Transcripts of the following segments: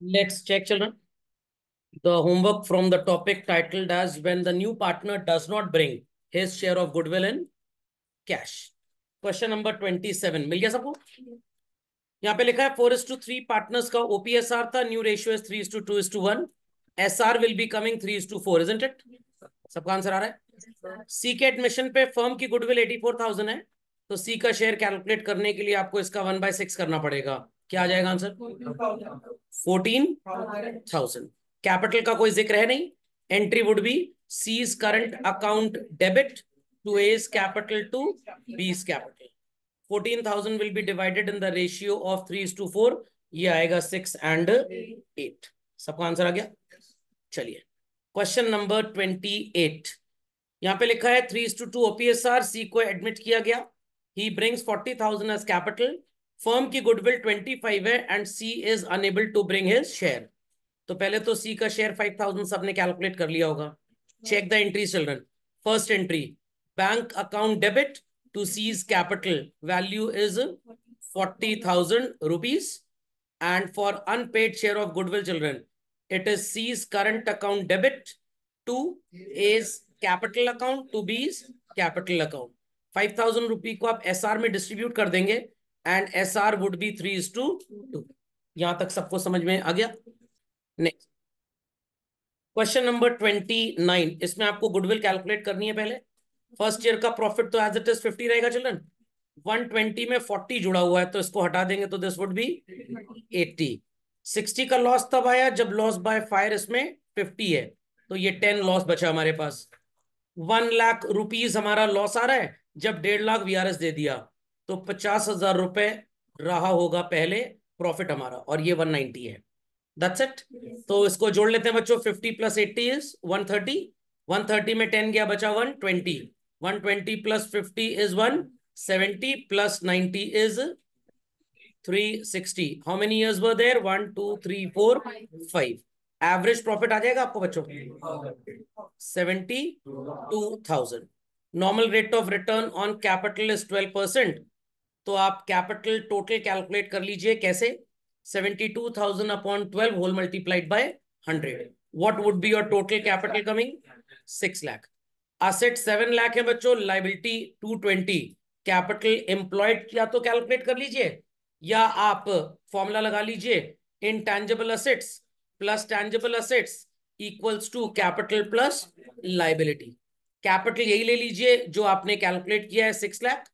Let's check children. The homework from the topic titled as when the new partner does not bring his share of goodwill in cash. Question number 27. mil gaya sabko यहाँ पे लिखा है four is to three partners का OPSR था new ratio is three is to two is to one S R will be coming three is to four is it सबका answer आ रहा है सी के एडमिशन पे फर्म की गुडविल एटी फोर थाउजेंड है तो सी का शेयर कैलकुलेट करने के लिए आपको इसका वन बाय सिक्स करना पड़ेगा क्या आ जाएगा आंसर फोर्टीन थाउजेंड कैपिटल का कोई जिक्र है नहीं entry would be C's current account debit to A's capital to B's capital fourteen thousand will be divided in the ratio of three two four ये आएगा सिक्स एंड एट सबका answer आ गया चलिए क्वेश्चन नंबर ट्वेंटी एट यहां पे लिखा है three two two OPSR C को एडमिट किया गया he brings forty thousand as capital firm की गुडविल ट्वेंटी फाइव है and C is enable to bring his share तो पहले तो सी का शेयर फाइव थाउजेंड सबने कैलकुलेट कर लिया होगा check the entry children first entry bank account debit to C is capital value is forty thousand rupees and for unpaid share of goodwill children it it is C's current account debit to A's capital account to B's capital account five thousand rupee को आप S R में distribute कर देंगे and S R would be three is to two यहां तक सबको समझ में आ गया next question number twenty nine इसमें आपको गुडविल कैलकुलेट करनी है पहले फर्स्ट ईयर का प्रॉफिट तो एज इट इज फिफ्टी रहेगा चिल्ड्रन ट्वेंटी में फोर्टी जुड़ा हुआ है तो इसको हटा देंगे तो this would B eighty sixty का लॉस तब आया जब लॉस बाय फायर इसमें फिफ्टी है तो ये टेन लॉस बचा हमारे पास वन लाख रुपीज हमारा लॉस आ रहा है जब डेढ़ लाख एस दे दिया तो पचास हजार रुपए रहा होगा पहले प्रॉफिट हमारा और ये वन नाइनटी है दैट्स इट तो इसको जोड़ लेते हैं बच्चों fifty plus eighty is one thirty one thirty में टेन गया बचा one twenty one twenty plus fifty is one seventy plus ninety is three sixty how many years were there one two three four five average profit आ जाएगा आपको बच्चों seventy two thousand normal rate of return on capital is twelve percent तो आप capital total calculate कर लीजिए कैसे seventy two thousand upon twelve whole multiplied by hundred what would be your total capital coming six lakh asset seven lakh है बच्चों liability two twenty capital employed या तो calculate कर लीजिए या आप फॉर्मूला लगा लीजिए intangible assets plus tangible assets equals to capital plus liability capital यही ले लीजिए जो आपने कैलकुलेट किया है six lakh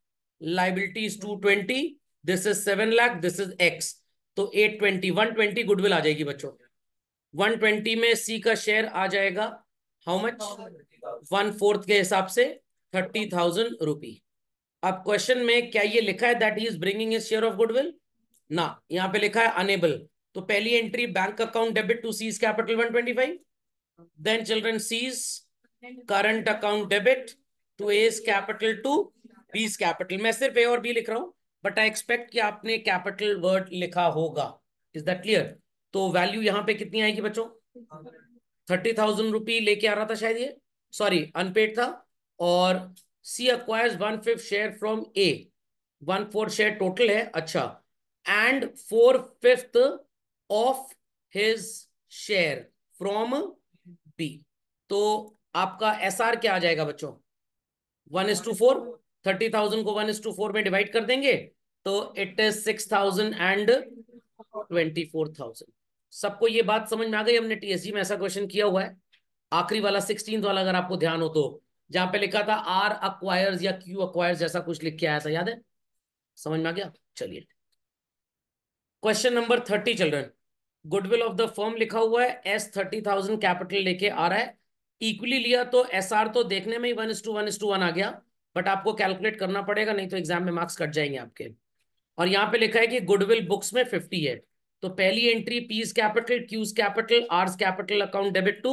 liability is two twenty this is seven lakh this is X तो eight twenty one twenty goodwill आ जाएगी बच्चों वन ट्वेंटी में सी का शेयर आ जाएगा हाउ मच वन फोर्थ के हिसाब से थर्टी थाउजेंड रुपी अब क्वेश्चन में क्या ये लिखा है that is bringing his share of goodwill ना यहाँ पे लिखा है अनेबल तो पहली entry bank account debit to C's capital one twenty five then children C's current account debit to A's capital to B's capital मैं सिर्फ ए और बी लिख रहा हूं बट आई एक्सपेक्ट कि आपने कैपिटल वर्ड लिखा होगा इज दैट क्लियर तो वैल्यू यहाँ पे कितनी आएगी बच्चों थर्टी थाउजेंड रुपी लेके आ रहा था शायद ये सॉरी अनपेड था और C acquires one fifth share from A one four share total है अच्छा and four fifth of his share from B तो आपका एस क्या आ जाएगा बच्चों one is to four thirty thousand को वन इज टू फोर में डिवाइड कर देंगे तो it is six thousand and twenty four thousand सबको ये बात समझ में आ गई हमने टीएसजी में ऐसा क्वेश्चन किया हुआ है आखिरी वाला सिक्सटीन वाला अगर आपको ध्यान हो तो जहां पे लिखा था आर अक्वायर्स या क्यू अक्वायर्स जैसा कुछ लिख के आया था याद है समझ में आ गया चलिए question number thirty children goodwill of the firm लिखा हुआ है एस थर्टी थाउजेंड कैपिटल लेके आ रहा है इक्वली लिया तो एस आर तो देखने में ही one is to one is to one आ गया बट आपको कैलकुलेट करना पड़ेगा नहीं तो एग्जाम में मार्क्स कट जाएंगे आपके और यहाँ पे लिखा है कि गुडविल बुक्स में फिफ्टी है तो पहली entry P's capital Q's capital R's capital account debit to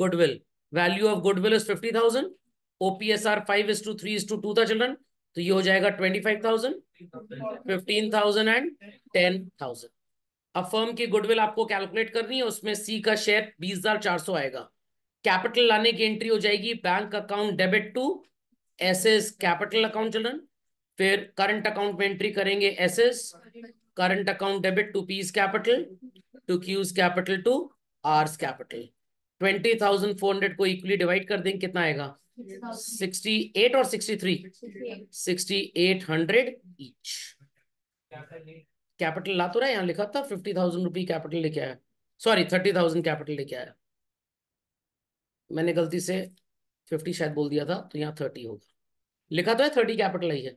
goodwill value of goodwill is fifty thousand OPSR five is to three is to two two children तो ये हो जाएगा twenty five thousand fifteen thousand and ten thousand अब firm की goodwill आपको calculate करनी है उसमें सी का शेयर बीस हजार चार सौ आएगा कैपिटल लाने की एंट्री हो जाएगी bank account debit to A's capital account children फिर करंट अकाउंट में एंट्री करेंगे A's current account debit to P's capital to Q's capital to R's capital twenty thousand four hundred को इक्वली डिवाइड कर देंगे कितना आएगा सिक्सटी एट और sixty three sixty eight hundred each capital ला तो रहा है यहाँ लिखा था फिफ्टी थाउजेंड रुपी कैपिटल लेके आया सॉरी थर्टी थाउजेंड कैपिटल लेके आया मैंने गलती से फिफ्टी शायद बोल दिया था तो यहाँ थर्टी होगा लिखा तो है थर्टी कैपिटल आई है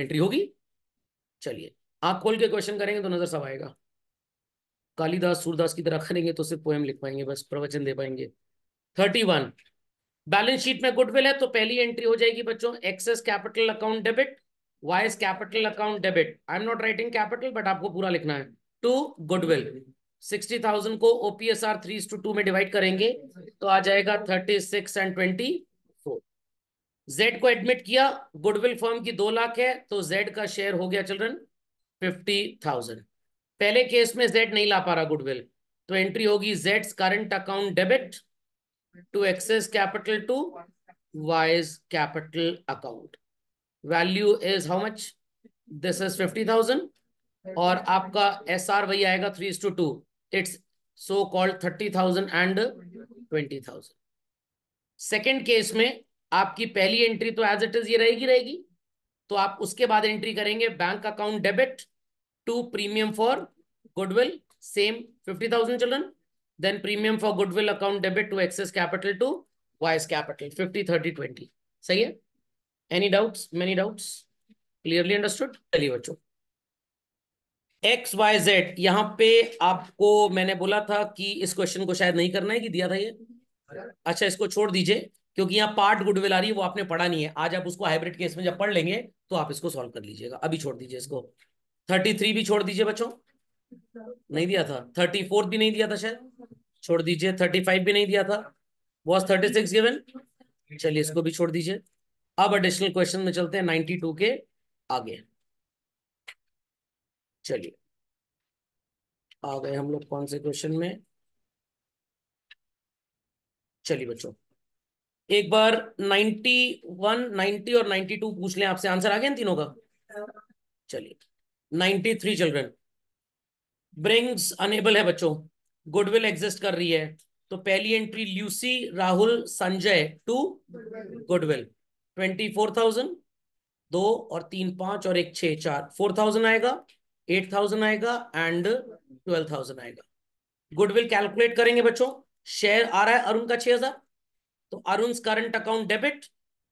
एंट्री होगी चलिए आप खोल के क्वेश्चन करेंगे तो नजर सब आएगा कालीदास सूरदास की तरह करेंगे तो सिर्फ पोएम लिख पाएंगे बस प्रवचन दे पाएंगे थर्टी वन बैलेंस शीट में गुडविल है तो पहली एंट्री हो जाएगी बच्चों X's capital account debit Y's capital account debit I am not writing capital but आपको पूरा लिखना है टू गुडविल सिक्सटी थाउजेंड को ओपीएसआर थ्री टू टू में डिवाइड करेंगे तो आ जाएगा thirty six and twenty four Z को एडमिट किया गुडविल फर्म की दो लाख है तो जेड का शेयर हो गया चिल्ड्रन फिफ्टी थाउजेंड पहले केस में जेड नहीं ला पा रहा गुडविल तो एंट्री होगी Z current account debit to X's capital to Y's capital account value is how much this is fifty thousand और आपका एस आर वही आएगा three two two it's so called 30,000 and 20,000. Second case में आपकी पहली entry तो as it is ये रहेगी रहेगी तो आप उसके बाद एंट्री करेंगे bank account debit to premium for goodwill same 50,000 children then premium for goodwill account debit to X's capital to Y's capital 50 30 20 सही है any doubts many doubts clearly understood चलिए बच्चों एक्स वाई जेड यहाँ पे आपको मैंने बोला था कि इस क्वेश्चन को शायद नहीं करना है कि दिया था ये अच्छा इसको छोड़ दीजिए क्योंकि यहाँ पार्ट गुडविल आ रही है वो आपने पढ़ा नहीं है आज आप उसको हाइब्रिड केस में जब पढ़ लेंगे तो आप इसको सॉल्व कर लीजिएगा अभी छोड़ दीजिए इसको थर्टी थ्री भी छोड़ दीजिए बच्चों नहीं दिया था थर्टी फोर भी नहीं दिया था शायद छोड़ दीजिए थर्टी फाइव भी नहीं दिया था वॉज थर्टी सिक्स गिवन चलिए इसको भी छोड़ दीजिए अब एडिशनल क्वेश्चन में चलते हैं नाइनटी टू के आगे चलिए आ गए हम लोग कौन से क्वेश्चन में चलिए बच्चों एक बार 91, 90 और 92 पूछ लें आपसे आंसर आ गया तीनों का चलिए 93 चिल्ड्रेन ब्रिंग्स अनेबल है बच्चों गुडविल एग्जिस्ट कर रही है तो पहली entry Lucy Rahul Sanjay to goodwill twenty four thousand दो और तीन पांच और एक छह चार फोर थाउजेंड आएगा एट थाउजेंड आएगा एंड ट्वेल्व थाउजेंड आएगा गुडविल कैलकुलेट करेंगे बच्चों शेयर आ रहा है अरुण का छह हजार तो Arun current account debit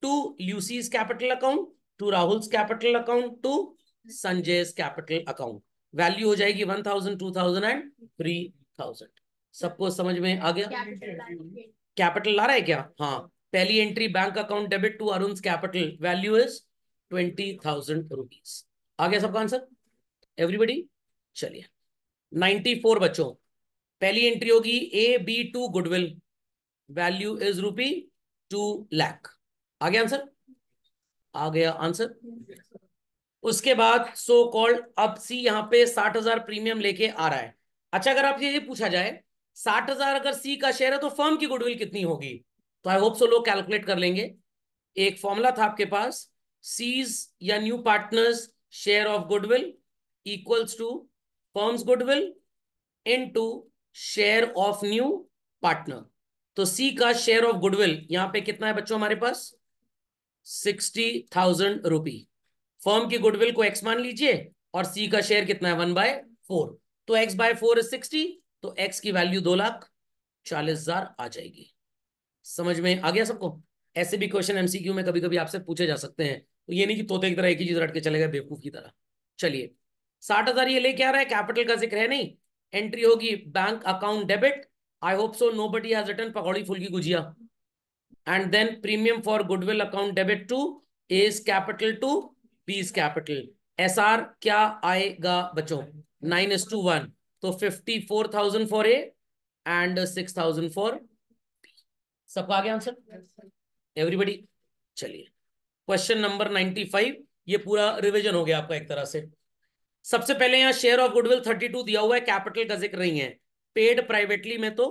to Lucy's capital account to Rahul capital account to Sanjay capital account value हो जाएगी one thousand two thousand and three thousand सबको समझ में आ गया कैपिटल ला रहा है क्या हाँ पहली entry bank account debit to Arun capital value is twenty thousand rupees आ गया सबका आंसर एवरीबडी चलिए 94 बच्चों पहली एंट्री होगी A B to goodwill value is rupee two lakh आ गया आंसर आ गया आंसर उसके बाद सो कॉल्ड अब सी यहां पे साठ हजार प्रीमियम लेके आ रहा है अच्छा अगर आपसे ये पूछा जाए साठ हजार अगर सी का शेयर है तो फर्म की गुडविल कितनी होगी तो आई होप सो लोग कैलकुलेट कर लेंगे एक फॉर्मूला था आपके पास सीज या new partners share of goodwill equals to firm's goodwill into share of new partner. तो सी का शेयर ऑफ गुडविल यहां पे कितना है बच्चों हमारे पास सिक्सटी थाउजेंड रुपी फॉर्म की गुडविल को एक्स मान लीजिए और सी का शेयर कितना है वन बाय फोर तो X by four is sixty तो एक्स की वैल्यू दो लाख चालीस हजार आ जाएगी समझ में आ गया सबको ऐसे भी क्वेश्चन एमसीक्यू में कभी कभी आपसे पूछे जा सकते हैं तो ये नहीं कि तोते की तरह एक ही चीज रट के चले गए बेवकूफ की तरह चलिए साठ हजार ये लेके आ रहा है कैपिटल का जिक्र है नहीं एंट्री होगी bank account debit I hope so nobody return पकौड़ी फुल की गुजिया and then premium for goodwill account debit to A's capital to B's capital S R क्या आएगा बच्चों नाइन एस टू वन तो fifty four thousand for A and six thousand for सबका आ गया आंसर एवरीबडी चलिए क्वेश्चन नंबर नाइन्टी फाइव ये पूरा रिविजन हो गया आपका एक तरह से सबसे पहले यहां शेयर ऑफ गुडविल 32 दिया हुआ है कैपिटल का जिक्र नहीं है पेड प्राइवेटली में तो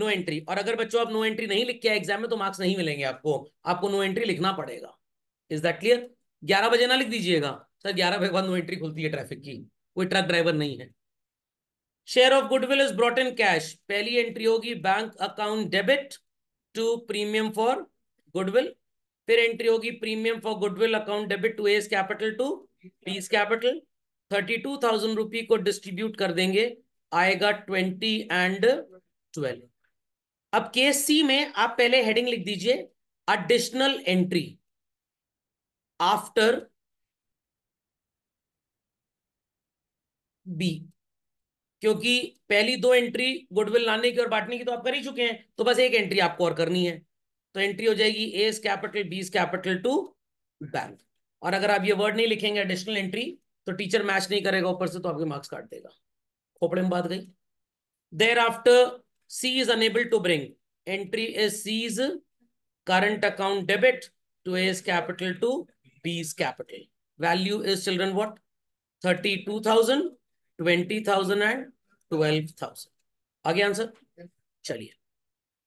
नो एंट्री और अगर बच्चों आप नो एंट्री नहीं लिख के एग्जाम में तो मार्क्स नहीं मिलेंगे आपको आपको नो एंट्री लिखना पड़ेगा इज दैट क्लियर ग्यारह बजे ना लिख दीजिएगा सर ग्यारह बजे बाद नो एंट्री खुलती है ट्रैफिक की कोई ट्रक ड्राइवर नहीं है share of goodwill is brought in cash पहली एंट्री होगी bank account debit to premium for goodwill फिर एंट्री होगी premium for goodwill account debit to A's capital to B's capital thirty two thousand rupee को distribute कर देंगे आएगा twenty and twelve अब case C में आप पहले हेडिंग लिख दीजिए एडिशनल एंट्री आफ्टर बी क्योंकि पहली दो एंट्री गुडविल लाने की और बांटने की तो आप कर ही चुके हैं तो बस एक एंट्री आपको और करनी है तो एंट्री हो जाएगी A's capital B's capital to bank और अगर आप ये वर्ड नहीं लिखेंगे एडिशनल एंट्री तो टीचर मैच नहीं करेगा ऊपर से तो आपके मार्क्स काट देगा खोपड़े में बात गई thereafter C is enable to bring entry as C's current account debit to A's capital to B's capital value is children what thirty two thousand twenty thousand and twelve thousand आगे answer चलिए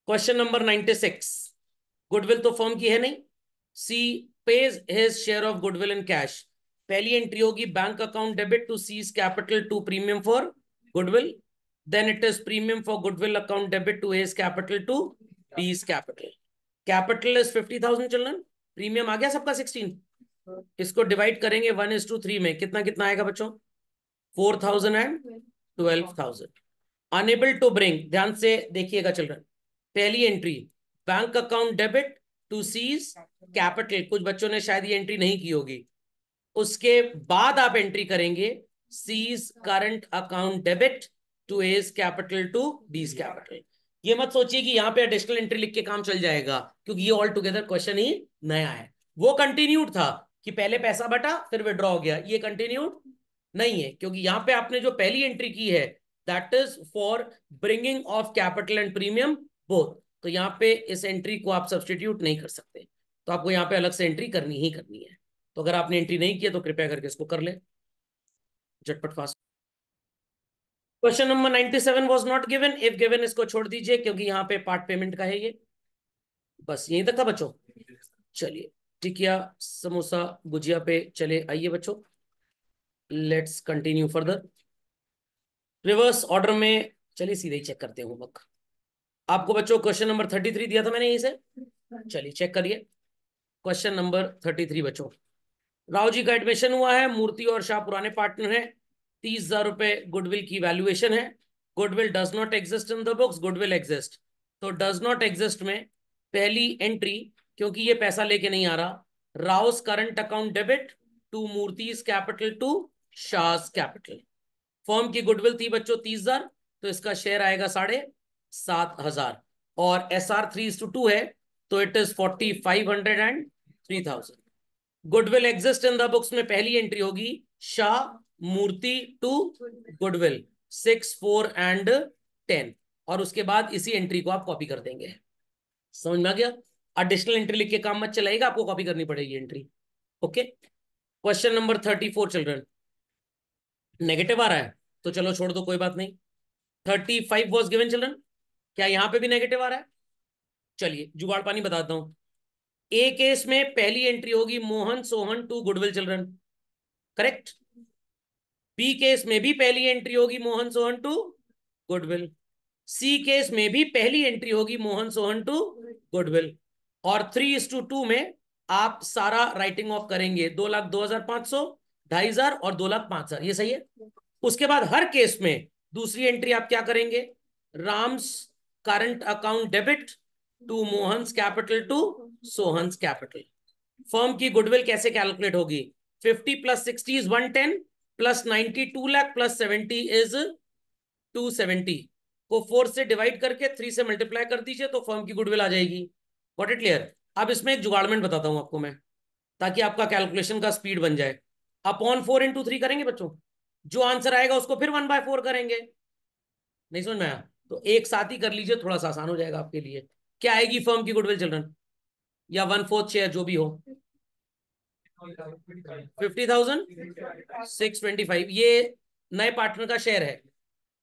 question number ninety six goodwill तो form की है नहीं C pays his share of goodwill in cash पहली entry होगी bank account debit to C's capital to premium for goodwill then it is premium for goodwill account debit to A's capital to B's capital capital is fifty thousand children premium आ गया सबका sixteen इसको divide करेंगे one is to three में कितना कितना आएगा बच्चों four thousand and twelve thousand unable to bring ध्यान से देखिएगा चिल्ड्रन पहली entry bank account debit to C's capital कुछ बच्चों ने शायद ये एंट्री नहीं की होगी उसके बाद आप एंट्री करेंगे C's current account debit to A's capital to B's capital ये मत सोचिए कि यहाँ पे एडिशनल एंट्री लिख के काम चल जाएगा क्योंकि ये ऑल टुगेदर क्वेश्चन ही नया है वो कंटिन्यूड था कि पहले पैसा बटा फिर विड्रॉ हो गया ये कंटिन्यूड नहीं है क्योंकि यहाँ पे आपने जो पहली एंट्री की है that is for bringing of capital and premium both तो यहाँ पे इस एंट्री को आप सब्सटीट्यूट नहीं कर सकते तो आपको यहाँ पे अलग से एंट्री करनी ही करनी है तो अगर आपने एंट्री नहीं किया तो कृपया करके इसको कर ले झटपट fast question number ninety seven was not given if given इसको छोड़ दीजिए क्योंकि यहाँ पे पार्ट पेमेंट का है ये बस यहीं तक था बच्चों चलिए टिकिया समोसा गुजिया पे चले आइए बच्चों let's continue further reverse order में चलिए सीधे ही चेक करते हैं होमवर्क आपको बच्चों क्वेश्चन नंबर थर्टी थ्री दिया था मैंने यहीं से चलिए चेक करिए क्वेश्चन नंबर थर्टी थ्री बच्चों राव जी का एडमिशन हुआ है मूर्ति और शाह पुराने पार्टनर है तीस हजार रुपए गुडविल की वैल्यूएशन है goodwill does not exist in the books goodwill exist तो डज नॉट एग्जिस्ट में पहली एंट्री क्योंकि ये पैसा लेके नहीं आ रहा Rao's current account debit to Murthy capital to Shah capital firm की गुडविल थी बच्चों तीस हजार तो इसका शेयर आएगा साढ़े सात हजार और एस आर थ्री टू है तो it is forty five hundred and three thousand goodwill exist in the books में पहली एंट्री होगी Shah Murthy to goodwill six four and ten और उसके बाद इसी एंट्री को आप कॉपी कर देंगे समझ में आ गया एडिशनल एंट्री लिख के काम मत चलाएगा आपको कॉपी करनी पड़ेगी entry okay question number thirty four children negative आ रहा है तो चलो छोड़ दो कोई बात नहीं thirty five was given children क्या यहां पे भी नेगेटिव आ रहा है चलिए जुगाड़ पानी बताता हूं ए केस में पहली एंट्री होगी Mohan Sohan to goodwill children correct B case में भी पहली एंट्री होगी Mohan Sohan to goodwill C case में भी पहली एंट्री होगी मोहन सोहन टू गुडविल और three is to two two आप सारा राइटिंग ऑफ करेंगे दो लाख दो हजार पांच सौ ढाई हजार और दो लाख पांच हजार ये सही है उसके बाद हर केस में दूसरी एंट्री आप क्या करेंगे Ram's current account debit to Mohan capital to Sohan's capital firm की गुडविल कैसे कैलकुलेट होगी 50 plus 60 is 110 plus 90 2 lakh plus 70 is 270 को फोर से डिवाइड करके थ्री से मल्टीप्लाई कर दीजिए तो फर्म की गुडविल आ जाएगी वॉट इट क्लियर अब इसमें एक जुगाड़मेंट बताता हूं आपको मैं ताकि आपका कैलकुलेशन का स्पीड बन जाए अपॉन फोर इंटू थ्री करेंगे बच्चों जो आंसर आएगा उसको फिर वन बाय फोर करेंगे नहीं समझ में आया तो एक साथ ही कर लीजिए थोड़ा सा आसान हो जाएगा आपके लिए क्या आएगी फर्म की गुडविल चिल्ड्रन या वन फोर्थ शेयर जो भी हो fifty thousand six twenty five ये नए पार्टनर का शेयर है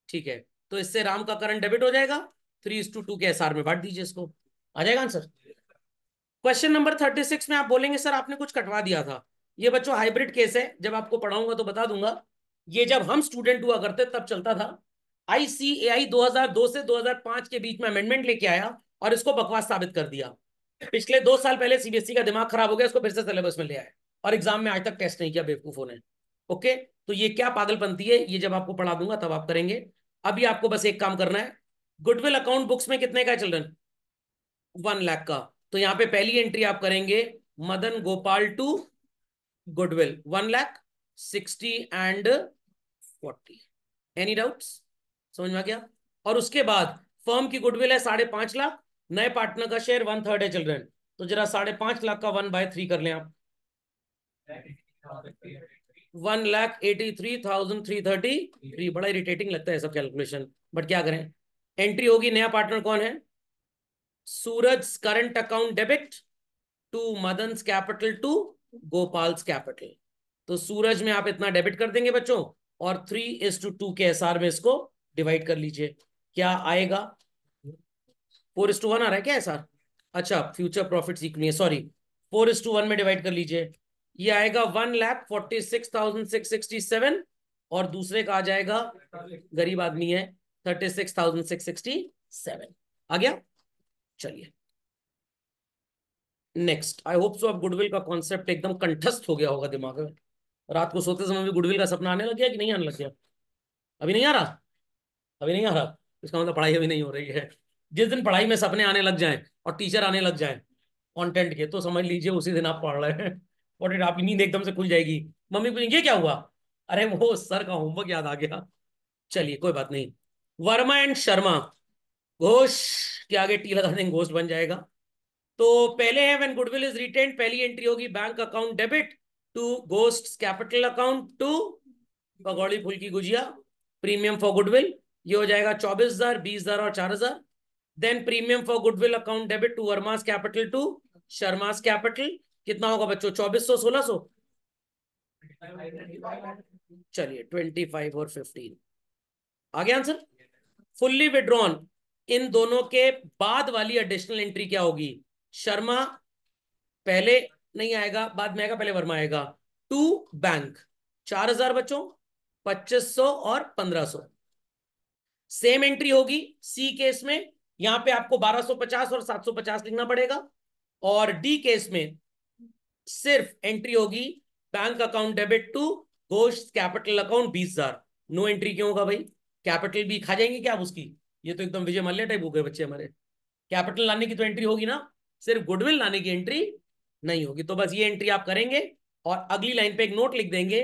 ठीक है तो इससे राम का करंट डेबिट हो जाएगा three is to two two R में बांट दीजिए इसको आ जाएगा answer question number thirty six में आप बोलेंगे सर आपने कुछ कटवा दिया था ये बच्चों हाइब्रिड केस है जब आपको पढ़ाऊंगा तो बता दूंगा ये जब हम स्टूडेंट हुआ करते तब चलता था आईसीएआई 2002 से 2005 के बीच में अमेंडमेंट लेके आया और इसको बकवास साबित कर दिया पिछले दो साल पहले सीबीएसई e का दिमाग खराब हो गया उसको फिर से सिलेबस में ले आए और एग्जाम में आज तक टेस्ट नहीं किया बेवकूफों ने ओके तो ये क्या पागलपंथी है ये जब आपको पढ़ा दूंगा तब आप करेंगे अभी आपको बस एक काम करना है गुडविल अकाउंट बुक्स में कितने का चिल्ड्रन वन लाख का तो यहाँ पे पहली एंट्री आप करेंगे Madan Gopal to goodwill one lakh sixty and forty any doubts समझ में आ गया और उसके बाद फर्म की गुडविल है साढ़े पांच लाख नए पार्टनर का शेयर वन थर्ड है चिल्ड्रेन तो जरा साढ़े पांच लाख का वन बाय थ्री कर लें आप one lakh eighty three thousand three thirty three बड़ा इरिटेटिंग लगता है सब कैलकुलेशन बट क्या करें एंट्री होगी नया पार्टनर कौन है Suraj current account debit to Madan capital to Gopal's capital तो सूरज में आप इतना डेबिट कर देंगे बच्चों और three is to two two S R में इसको डिवाइड कर लीजिए क्या आएगा फोर इस टू वन आ रहा है क्या अच्छा, है सर अच्छा फ्यूचर प्रॉफिट सीखनी है sorry four is to one में डिवाइड कर लीजिए ये आएगा one lakh forty six thousand six sixty seven और दूसरे का आ जाएगा गरीब आदमी है thirty six thousand six sixty seven आ गया चलिए नेक्स्ट आई होप सो अब गुडविल का कॉन्सेप्ट एकदम कंठस्थ हो गया होगा दिमाग में रात को सोते समय भी गुडविल का सपना आने लग गया कि नहीं आने लग गया अभी नहीं आ रहा अभी नहीं आ रहा इसका मतलब पढ़ाई अभी नहीं हो रही है जिस दिन पढ़ाई में सपने आने लग जाएं और टीचर आने लग जाएं कंटेंट के तो समझ लीजिए उसी दिन आप पढ़ रहे हैं और आपकी नींद एकदम से खुल जाएगी मम्मी पूछेंगे क्या हुआ अरे वो सर का होमवर्क याद आ गया चलिए कोई बात नहीं वर्मा एंड शर्मा घोष के आगे टी लगा देंगे घोष बन जाएगा तो पहले है व्हेन गुडविल इज रिटेन पहली एंट्री होगी बैंक अकाउंट डेबिट टू गोस्ट कैपिटल अकाउंट टू पकौड़ी फूल की गुजिया प्रीमियम फॉर गुडविल ये हो जाएगा चौबीस हजार बीस हजार और चार हजार then premium for goodwill account debit to Verma's capital to Sharma's capital कितना होगा बच्चों चौबीस सौ सोलह सो चलिए ट्वेंटी फाइव और फिफ्टीन आगे आंसर फुल्ली विड्रॉन इन दोनों के बाद वाली एडिशनल एंट्री क्या होगी शर्मा पहले नहीं आएगा बाद में आएगा पहले वर्मा आएगा टू बैंक चार हजार बच्चों पच्चीस सौ और पंद्रह सौ सेम एंट्री होगी सी केस में यहां पे आपको 1250 और 750 लिखना पड़ेगा और डी केस में सिर्फ एंट्री होगी bank account debit to Ghosh capital account बीस हजार नो एंट्री क्यों होगा भाई कैपिटल भी खा जाएंगे क्या उसकी ये तो एकदम विजय मल्ल्या टाइप हो गए बच्चे हमारे कैपिटल लाने की तो एंट्री होगी ना सिर्फ गुडविल लाने की एंट्री नहीं होगी तो बस ये एंट्री आप करेंगे और अगली लाइन पे एक नोट लिख देंगे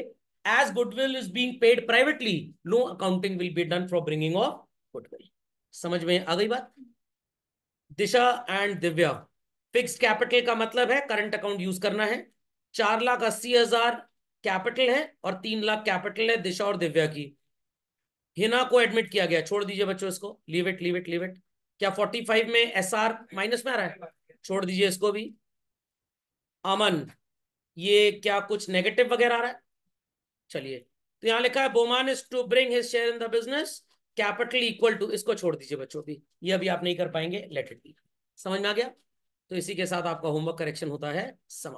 as goodwill is being paid privately no accounting will be done for bringing of goodwill समझ में आ गई बात Disha and Divya fix capital का मतलब है करंट अकाउंट यूज करना है चार लाख अस्सी हजार कैपिटल है और तीन लाख कैपिटल है दिशा और दिव्या की हिना को एडमिट किया गया छोड़ दीजिए बच्चों इसको leave it leave it leave it क्या फोर्टी फाइव में एस आर माइनस में आ रहा है छोड़ दीजिए इसको भी अमन ये क्या कुछ नेगेटिव वगैरह आ रहा है चलिए तो यहां लिखा है Boman is to bring his share in the business capital equal to इसको छोड़ दीजिए बच्चों भी ये अभी आप नहीं कर पाएंगे लेट इट समझ में आ गया तो इसी के साथ आपका होमवर्क करेक्शन होता है समाप्त